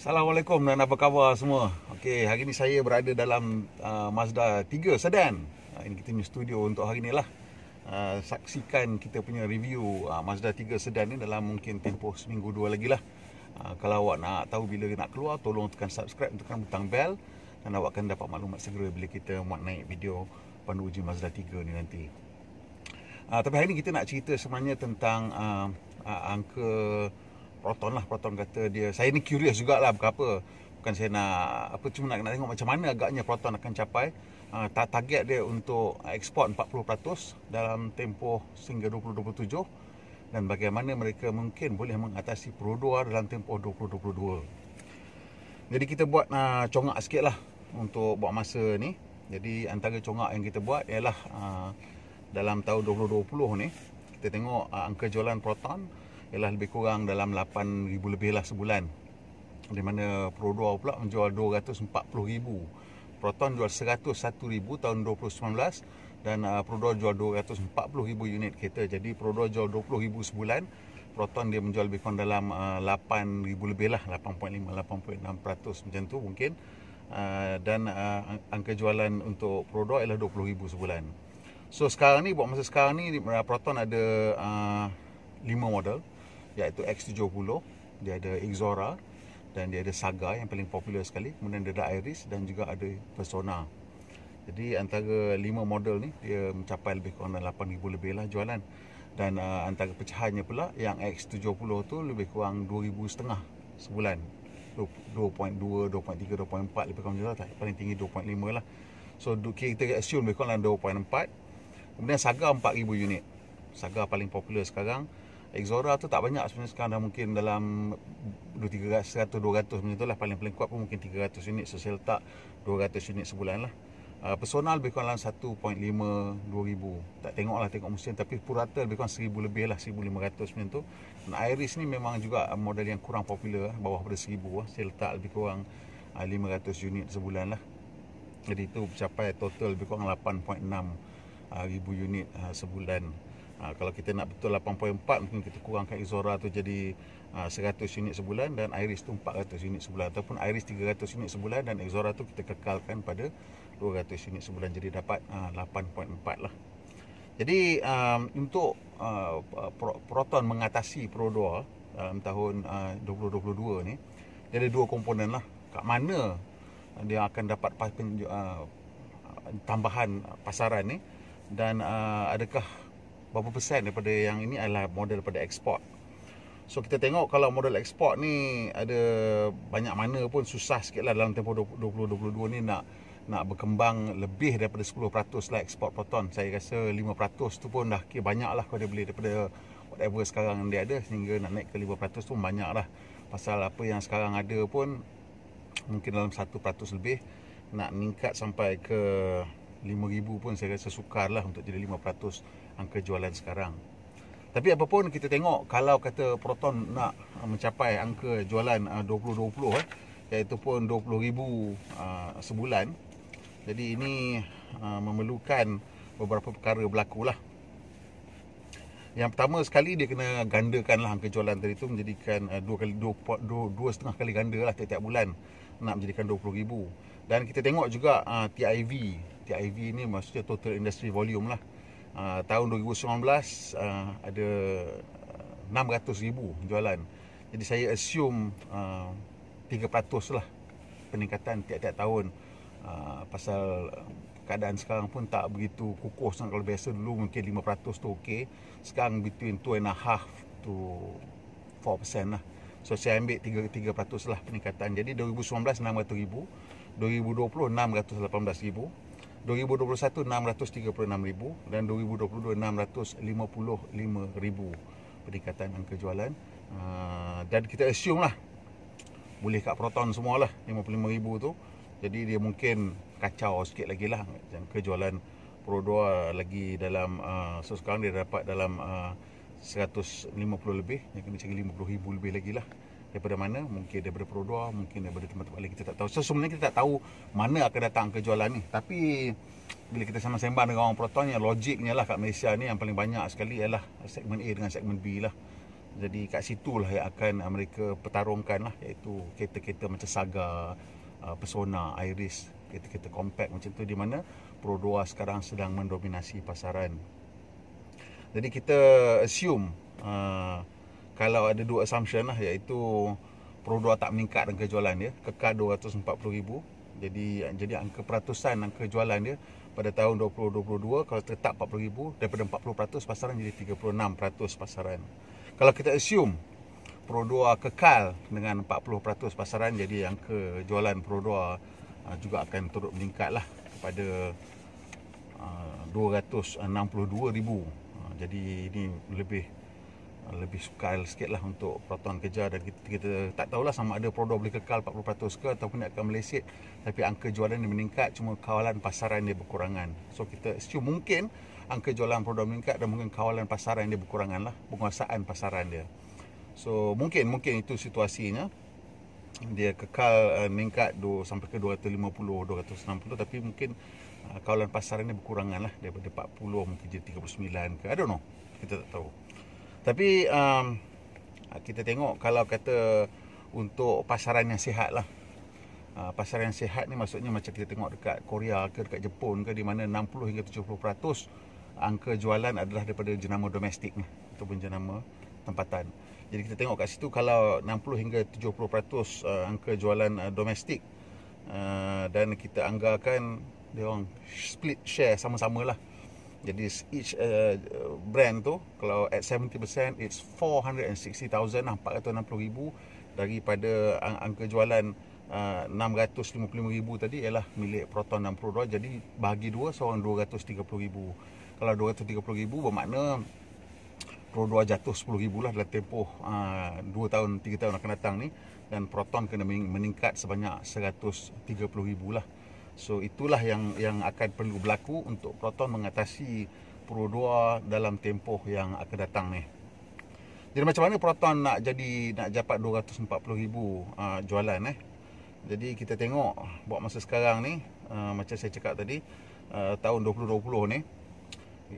Assalamualaikum dan apa khabar semua Okay, hari ini saya berada dalam uh, Mazda 3 Sedan uh, Ini kita punya studio untuk hari ini lah uh, Saksikan kita punya review uh, Mazda 3 Sedan ni dalam mungkin tempoh seminggu dua lagi lah uh, Kalau awak nak tahu bila nak keluar Tolong tekan subscribe, tekan butang bell Dan awak akan dapat maklumat segera bila kita muat naik video Pandu uji Mazda 3 ni nanti Uh, tapi hari ni kita nak cerita sebenarnya tentang uh, uh, angka proton lah. Proton kata dia. Saya ni curious jugalah bukan apa. Bukan saya nak, apa cuma nak, nak tengok macam mana agaknya proton akan capai. Uh, target dia untuk ekspor 40% dalam tempoh sehingga 2027. Dan bagaimana mereka mungkin boleh mengatasi perodoan dalam tempoh 2022. Jadi kita buat uh, congak sikit lah untuk buat masa ni. Jadi antara congak yang kita buat ialah... Uh, dalam tahun 2020 ni kita tengok uh, angka jualan Proton ialah lebih kurang dalam 8000 lebih lah sebulan di mana Pro 2 pula menjual 240000 Proton jual 101000 tahun 2019 dan uh, ah, Pro 2 jual 240000 unit kereta jadi Pro 2 jual 20000 sebulan Proton dia menjual lebih kurang dalam uh, ah, 8000 lebih lah 8.5 8.6% macam tu mungkin uh, dan uh, angka jualan untuk Pro 2 ialah 20000 sebulan So sekarang ni, buat masa sekarang ni, Proton ada uh, model iaitu X70, dia ada Exora dan dia ada Saga yang paling popular sekali kemudian dia ada Iris dan juga ada Persona jadi antara lima model ni, dia mencapai lebih kurang RM8,000 lebih lah jualan dan uh, antara pecahannya pula, yang X70 tu lebih kurang rm setengah sebulan 2.2, 2.3, 2.4 lebih kurang jualan, paling tinggi 2.5 lah so kita assume lebih kurang RM2.4 Kemudian Saga 4000 unit. Saga paling popular sekarang. Exora tu tak banyak sebenarnya sekarang dah mungkin dalam 2 300 macam lah paling-paling kuat pun mungkin 300 unit sosial tak 200 unit sebulan lah uh, personal lebih kurang dalam 1.5 2000 tak tengok lah tengok musim tapi purata lebih kurang 1000 lebih lah 1500 macam tu dan Iris ni memang juga model yang kurang popular lah. bawah pada 1000 lah tak lebih kurang 500 ah, unit sebulan lah jadi tu capai total lebih kurang 8.6 ribu unit uh, sebulan. Uh, kalau kita nak betul 8.4 mungkin kita kurangkan Izora tu jadi uh, ah, 100 unit sebulan dan Iris tu 400 unit sebulan ataupun Iris 300 unit sebulan dan Izora tu kita kekalkan pada 200 unit sebulan jadi dapat uh, 8.4 lah. Jadi um, untuk uh, Proton mengatasi Prodor dalam tahun uh, 2022 ni dia ada dua komponen lah. Kat mana dia akan dapat uh, tambahan pasaran ni dan uh, adakah berapa persen daripada yang ini adalah model daripada ekspor so kita tengok kalau model ekspor ni ada banyak mana pun susah sikit lah dalam tempoh 2022 ni nak nak berkembang lebih daripada 10% lah ekspor proton saya rasa 5% tu pun dah kira banyak lah kalau dia beli daripada whatever sekarang dia ada sehingga nak naik ke 5% tu pun banyak lah pasal apa yang sekarang ada pun mungkin dalam 1% lebih nak meningkat sampai ke 5000 pun saya rasa sukarlah untuk jadi 5% angka jualan sekarang. Tapi apa pun kita tengok kalau kata Proton nak uh, mencapai angka jualan 2020 uh, eh iaitu pun 20000 uh, sebulan. Jadi ini memerlukan beberapa perkara berlaku lah. Yang pertama sekali dia kena gandakanlah angka jualan tadi tu menjadikan dua kali dua, dua, dua setengah kali ganda lah tiap-tiap bulan nak menjadikan 20000 dan kita tengok juga uh, TIV TIV ni maksudnya total industry volume lah. Uh, tahun 2019 uh, ah, ada 600 ah, ribu jualan. Jadi saya assume uh, 3% lah peningkatan tiap-tiap tahun. Uh, pasal keadaan sekarang pun tak begitu kukuh sangat kalau biasa dulu mungkin 5% tu okey. Sekarang between 2.5% to 4% lah. So saya ambil 3, 3% lah peningkatan. Jadi 2019 600 ribu. 2020 618 ribu. 2021 636,000 dan 2022 655,000 peningkatan angka jualan uh, dan kita assume lah boleh kat Proton semualah 55,000 tu jadi dia mungkin kacau sikit lagi lah angka kejualan Pro 2 lagi dalam uh, so sekarang dia dapat dalam ah, uh, 150 lebih yang kena cari 50,000 lebih lagi lah daripada mana mungkin daripada Prodor mungkin daripada tempat-tempat lain kita tak tahu so sebenarnya kita tak tahu mana akan datang kejualan ni tapi bila kita sama-sembang dengan orang Proton yang logiknya lah kat Malaysia ni yang paling banyak sekali ialah segmen A dengan segmen B lah jadi kat situ lah yang akan mereka pertarungkan lah iaitu kereta-kereta macam Saga uh, Persona Iris kereta-kereta compact macam tu di mana Prodor sekarang sedang mendominasi pasaran jadi kita assume uh, kalau ada dua assumption lah iaitu Produa tak meningkat angka jualan dia kekal 240,000 jadi jadi angka peratusan angka jualan dia pada tahun 2022 kalau tetap 40,000 daripada 40% pasaran jadi 36% pasaran kalau kita assume Produa kekal dengan 40% pasaran jadi yang kejualan Produa ah, juga akan turut meningkat lah kepada 262,000 ah, ah, jadi ini lebih Eh, lebih sukar sikit lah untuk peraturan kerja dan kita, kita tak tahulah sama ada produk boleh kekal 40% ke ataupun dia akan meleset tapi angka jualan dia meningkat cuma kawalan pasaran dia berkurangan so kita secara mungkin angka jualan produk meningkat dan mungkin kawalan pasaran dia berkurangan lah penguasaan pasaran dia so mungkin mungkin itu situasinya dia kekal uh, meningkat do, sampai ke 250 260 tapi mungkin uh, kawalan pasaran dia berkurangan lah daripada 40 mungkin jadi 39 ke I don't know kita tak tahu tapi um, kita tengok kalau kata untuk pasaran yang sihat lah. Uh, ah, pasaran yang sihat ni maksudnya macam kita tengok dekat Korea ke dekat Jepun ke di mana 60 hingga 70% angka jualan adalah daripada jenama domestik ni ataupun jenama tempatan. Jadi kita tengok kat situ kalau 60 hingga 70% uh, ah, angka jualan uh, domestik uh, dan kita anggarkan dia orang split share sama sama lah. Jadi each uh, brand tu kalau at 70% it's 460,000 lah 460,000 daripada ang angka jualan uh, 655,000 tadi ialah milik Proton 62 jadi bahagi dua seorang 230,000. Kalau 230,000 bermakna Pro 2 jatuh 10,000 lah dalam tempoh uh, 2 tahun 3 tahun akan datang ni dan Proton kena meningkat sebanyak 130,000 lah. So itulah yang yang akan perlu berlaku untuk Proton mengatasi Pro 2 dalam tempoh yang akan datang ni. Jadi macam mana Proton nak jadi nak dapat 240,000 uh, ah, jualan eh. Jadi kita tengok buat masa sekarang ni uh, macam saya cakap tadi uh, tahun 2020 ni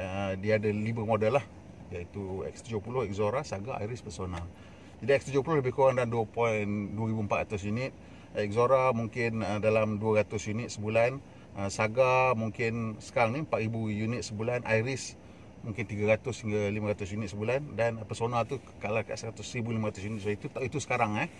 uh, dia ada lima model lah iaitu X70, Xora, Saga, Iris, Persona. Jadi X70 lebih kurang dalam 2.2400 unit. Exora mungkin uh, dalam 200 unit sebulan uh, Saga mungkin sekarang ni 4000 unit sebulan Iris mungkin 300 hingga 500 unit sebulan dan Persona tu kalah kat 1500 unit so itu itu sekarang eh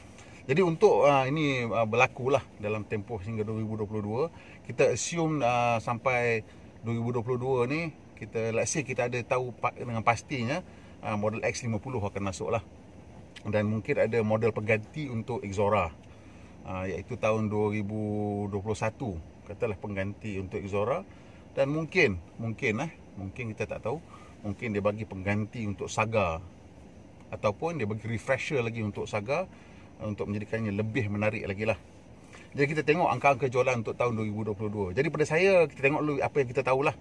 jadi untuk uh, ini uh, berlaku lah dalam tempoh hingga 2022 kita assume uh, sampai 2022 ni kita let's say kita ada tahu dengan pastinya uh, model X50 akan masuk lah dan mungkin ada model pengganti untuk Exora Ah, iaitu tahun 2021 katalah pengganti untuk Exora dan mungkin mungkin eh mungkin kita tak tahu mungkin dia bagi pengganti untuk Saga ataupun dia bagi refresher lagi untuk Saga eh, untuk menjadikannya lebih menarik lagi lah jadi kita tengok angka-angka jualan untuk tahun 2022 jadi pada saya kita tengok dulu apa yang kita tahulah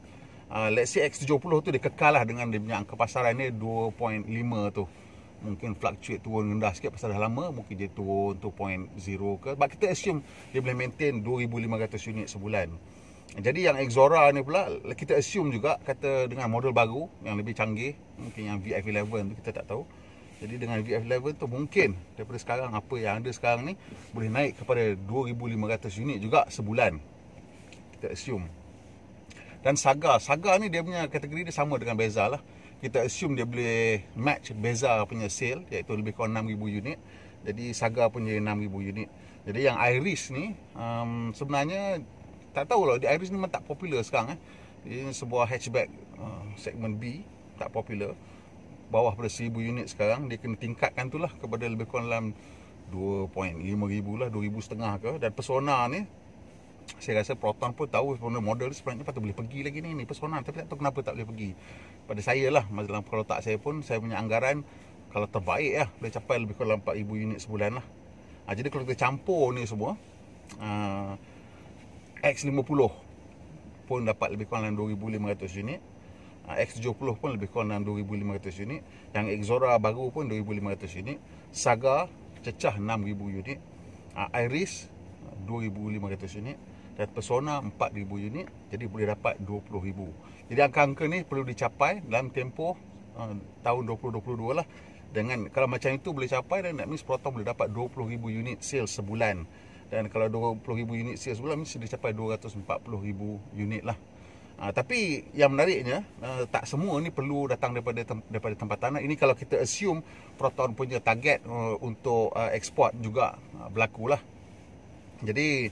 uh, ah, Lexi X70 tu dia kekal lah dengan dia punya angka pasaran ni 2.5 tu mungkin fluctuate turun rendah sikit pasal dah lama mungkin dia turun 2.0 ke but kita assume dia boleh maintain 2500 unit sebulan jadi yang Exora ni pula kita assume juga kata dengan model baru yang lebih canggih mungkin yang VF11 tu kita tak tahu jadi dengan VF11 tu mungkin daripada sekarang apa yang ada sekarang ni boleh naik kepada 2500 unit juga sebulan kita assume dan Saga Saga ni dia punya kategori dia sama dengan Beza lah kita assume dia boleh match Beza punya sale iaitu lebih kurang 6,000 unit jadi Saga punya 6,000 unit jadi yang Iris ni um, sebenarnya tak tahu lah Di Iris ni memang tak popular sekarang eh. ini sebuah hatchback uh, segmen B tak popular bawah pada 1,000 unit sekarang dia kena tingkatkan tu lah kepada lebih kurang dalam 2.5 ribu lah 2 ribu setengah ke dan persona ni saya rasa Proton pun tahu sebenarnya model sebenarnya patut boleh pergi lagi ni ni personal tapi tak tahu kenapa tak boleh pergi pada saya lah dalam kalau tak saya pun saya punya anggaran kalau terbaik lah boleh capai lebih kurang 4,000 unit sebulan lah ha, jadi kalau kita campur ni semua ah, uh, X50 pun dapat lebih kurang dalam 2,500 unit ah, X70 pun lebih kurang dalam 2,500 unit Yang Exora baru pun 2,500 unit Saga cecah 6,000 unit Iris 2,500 unit dan Persona 4000 unit jadi boleh dapat 20000. Jadi angka-angka ni perlu dicapai dalam tempoh uh, tahun 2022 lah dengan kalau macam itu boleh capai dan that means Proton boleh dapat 20000 unit sales sebulan. Dan kalau 20000 unit sales sebulan mesti dia capai 240000 unit lah. Uh, tapi yang menariknya uh, tak semua ni perlu datang daripada tem- daripada tempatan ini kalau kita assume Proton punya target uh, untuk uh, ekspor juga uh, berlaku lah. Jadi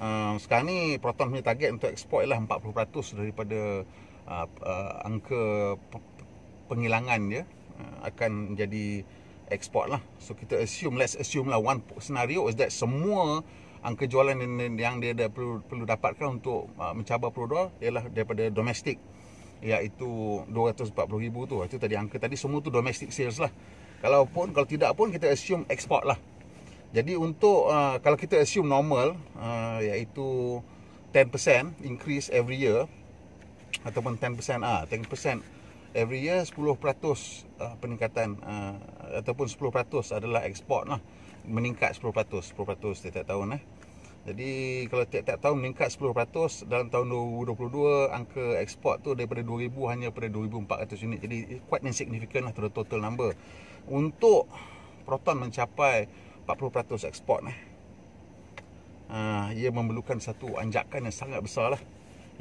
uh, sekarang ni Proton punya target untuk ekspor ialah 40% daripada uh, uh, angka penghilangan dia uh, akan jadi ekspor lah so kita assume let's assume lah one scenario is that semua angka jualan yang dia perlu, perlu dapatkan untuk uh, mencabar Prodol ialah daripada domestik iaitu 240 ribu tu itu tadi angka tadi semua tu domestic sales lah kalau pun kalau tidak pun kita assume ekspor lah jadi untuk uh, kalau kita assume normal uh, iaitu 10% increase every year ataupun 10% ah uh, 10% every year 10% uh, peningkatan uh, ataupun 10% adalah ekspor, lah meningkat 10% 10% setiap tahun eh. Jadi kalau setiap tahun meningkat 10% dalam tahun 2022 angka ekspor tu daripada 2000 hanya pada 2400 unit. Jadi quite insignificant lah total number. Untuk proton mencapai 40% ekspor lah. Ia memerlukan satu anjakan yang sangat besar lah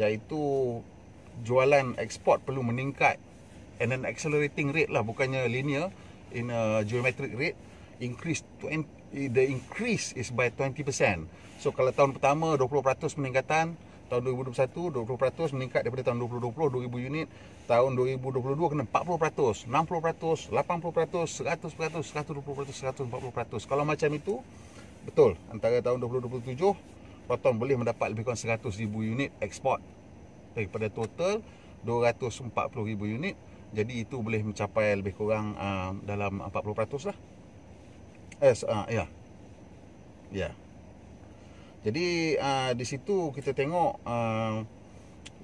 Iaitu jualan ekspor perlu meningkat And an accelerating rate lah Bukannya linear in a geometric rate Increase 20, the increase is by 20% So kalau tahun pertama 20% peningkatan tahun 2021 20% meningkat daripada tahun 2020 2000 unit tahun 2022 kena 40% 60% 80% 100% 120% 140% kalau macam itu betul antara tahun 2027 Proton boleh mendapat lebih kurang 100,000 unit ekspor daripada total 240,000 unit jadi itu boleh mencapai lebih kurang uh, dalam 40% lah eh, uh, ya yeah. ya yeah. Jadi uh, di situ kita tengok uh,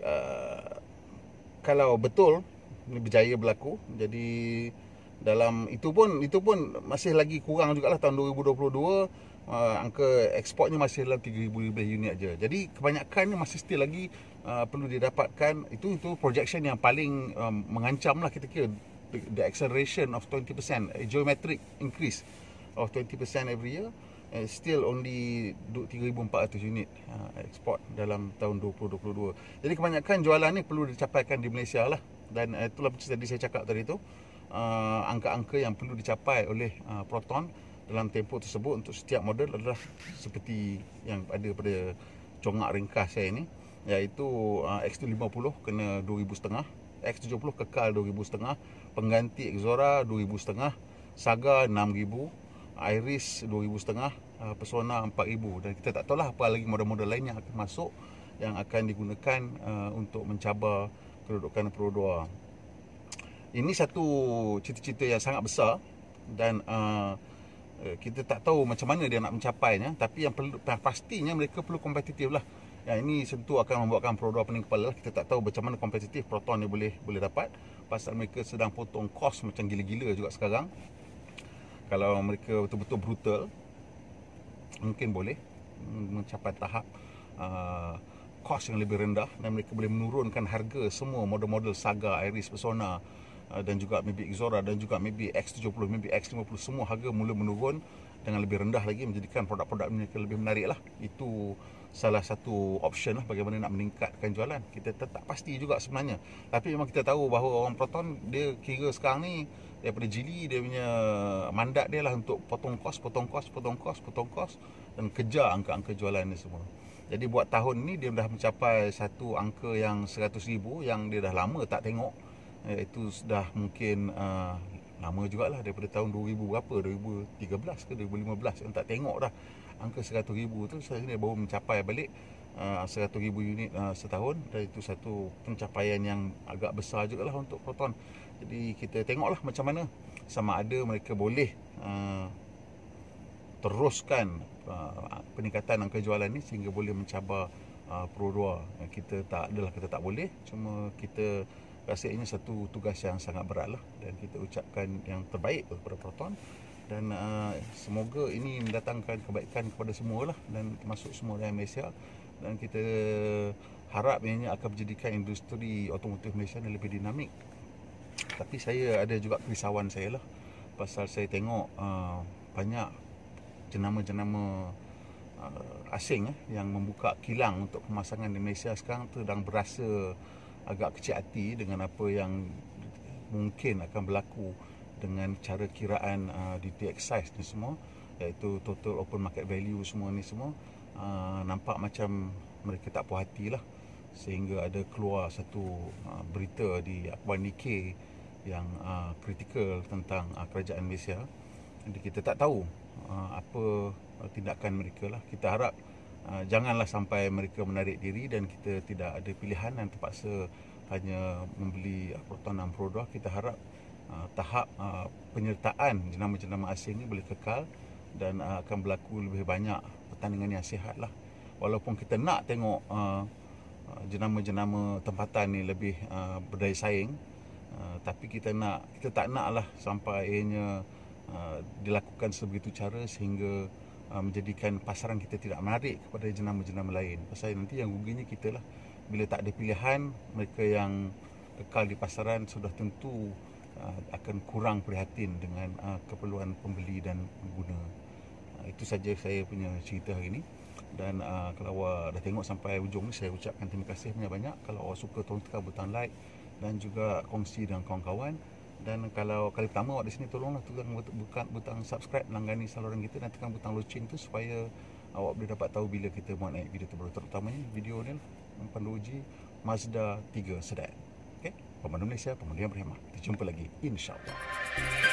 uh, kalau betul berjaya berlaku. Jadi dalam itu pun itu pun masih lagi kurang jugalah tahun 2022 uh, angka ekspornya masih dalam 3000 unit aja. Jadi kebanyakannya masih still lagi uh, perlu didapatkan itu itu projection yang paling um, mengancam lah kita kira the, the acceleration of 20% geometric increase of 20% every year and still only 3400 unit uh, export dalam tahun 2022. Jadi kebanyakan jualan ni perlu dicapaikan di Malaysia lah dan uh, itulah macam tadi saya cakap tadi tu uh, angka-angka yang perlu dicapai oleh uh, Proton dalam tempoh tersebut untuk setiap model adalah seperti yang ada pada congak ringkas saya ini iaitu uh, X50 kena 2500, X70 kekal 2500, pengganti Exora 2500, Saga 6000 Iris 2500 uh, Persona 4000 dan kita tak tahu lah apa lagi model-model lain yang akan masuk yang akan digunakan uh, untuk mencabar kedudukan Pro 2 ini satu cita-cita yang sangat besar dan uh, eh, kita tak tahu macam mana dia nak mencapainya tapi yang perlu pastinya mereka perlu kompetitif lah yang ini sentuh akan membuatkan Pro 2 pening kepala lah. kita tak tahu macam mana kompetitif Proton ni boleh boleh dapat pasal mereka sedang potong kos macam gila-gila juga sekarang kalau mereka betul-betul brutal mungkin boleh mm, mencapai tahap uh, kos yang lebih rendah dan mereka boleh menurunkan harga semua model-model Saga, Iris, Persona uh, dan juga maybe Exora dan juga maybe X70, maybe X50 semua harga mula menurun dengan lebih rendah lagi menjadikan produk-produk mereka lebih menarik lah itu salah satu option lah bagaimana nak meningkatkan jualan kita tak pasti juga sebenarnya tapi memang kita tahu bahawa orang Proton dia kira sekarang ni daripada Jili dia punya mandat dia lah untuk potong kos, potong kos, potong kos, potong kos dan kejar angka-angka jualan ni semua. Jadi buat tahun ni dia dah mencapai satu angka yang 100,000 yang dia dah lama tak tengok. Eh, itu sudah mungkin uh, lama jugalah daripada tahun 2000 berapa, 2013 ke 2015 yang tak tengok dah angka 100,000 tu sekarang dia baru mencapai balik uh, ah, 100,000 unit uh, setahun dan itu satu pencapaian yang agak besar jugalah untuk Proton. Jadi kita tengoklah macam mana sama ada mereka boleh uh, teruskan uh, peningkatan angka jualan ni sehingga boleh mencabar uh, Pro Kita tak adalah kita tak boleh cuma kita rasa ini satu tugas yang sangat berat lah dan kita ucapkan yang terbaik kepada Proton dan uh, semoga ini mendatangkan kebaikan kepada semua lah dan masuk semua dalam Malaysia dan kita harap ini akan menjadikan industri otomotif Malaysia lebih dinamik tapi saya ada juga kerisauan saya lah pasal saya tengok uh, banyak jenama-jenama uh, asing eh, yang membuka kilang untuk pemasangan di Malaysia sekarang tu sedang berasa agak kecil hati dengan apa yang mungkin akan berlaku dengan cara kiraan uh, DT excise ni semua iaitu total open market value semua ni semua uh, nampak macam mereka tak puas lah sehingga ada keluar satu uh, berita di Akhbar Nikkei yang kritikal ah, uh, tentang uh, kerajaan Malaysia. Jadi kita tak tahu uh, apa tindakan mereka lah. Kita harap uh, janganlah sampai mereka menarik diri dan kita tidak ada pilihan dan terpaksa hanya membeli uh, Proton dan produk. Kita harap uh, tahap uh, penyertaan jenama-jenama asing ini boleh kekal dan uh, akan berlaku lebih banyak pertandingan yang sihat lah. Walaupun kita nak tengok uh, jenama-jenama tempatan ini lebih uh, berdaya saing, Ah, tapi kita nak kita tak nak lah sampai akhirnya uh, dilakukan sebegitu cara sehingga uh, menjadikan pasaran kita tidak menarik kepada jenama-jenama lain pasal nanti yang ruginya kita lah bila tak ada pilihan mereka yang kekal di pasaran sudah tentu uh, akan kurang prihatin dengan uh, keperluan pembeli dan pengguna uh, itu saja saya punya cerita hari ini dan uh, kalau awak dah tengok sampai ujung ni saya ucapkan terima kasih banyak-banyak kalau awak suka tolong tekan butang like dan juga kongsi dengan kawan-kawan dan kalau kali pertama awak di sini tolonglah tekan butang, butang subscribe langgani saluran kita dan tekan butang loceng tu supaya awak boleh dapat tahu bila kita buat naik video terbaru terutamanya video ni perlu uji Mazda 3 sedan okey pemandu Malaysia pemandu yang berhemat kita jumpa lagi insyaallah